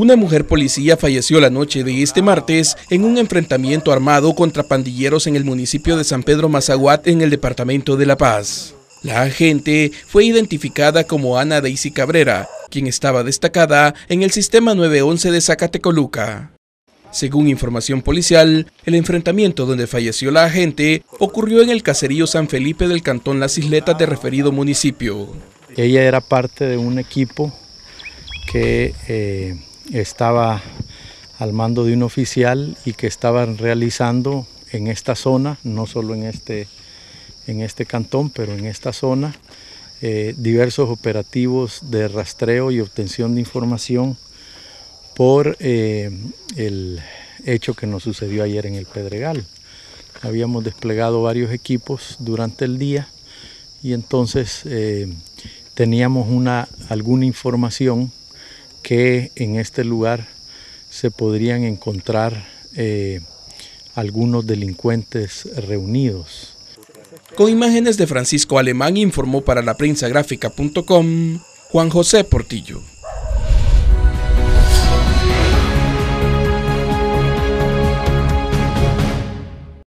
Una mujer policía falleció la noche de este martes en un enfrentamiento armado contra pandilleros en el municipio de San Pedro Mazaguat en el departamento de La Paz. La agente fue identificada como Ana Daisy Cabrera, quien estaba destacada en el sistema 911 de Zacatecoluca. Según información policial, el enfrentamiento donde falleció la agente ocurrió en el caserío San Felipe del Cantón Las Isletas de referido municipio. Ella era parte de un equipo que eh, estaba al mando de un oficial y que estaban realizando en esta zona, no solo en este, en este cantón, pero en esta zona, eh, diversos operativos de rastreo y obtención de información por eh, el hecho que nos sucedió ayer en el Pedregal. Habíamos desplegado varios equipos durante el día y entonces eh, teníamos una, alguna información que en este lugar se podrían encontrar eh, algunos delincuentes reunidos. Con imágenes de Francisco Alemán informó para la prensa gráfica.com Juan José Portillo.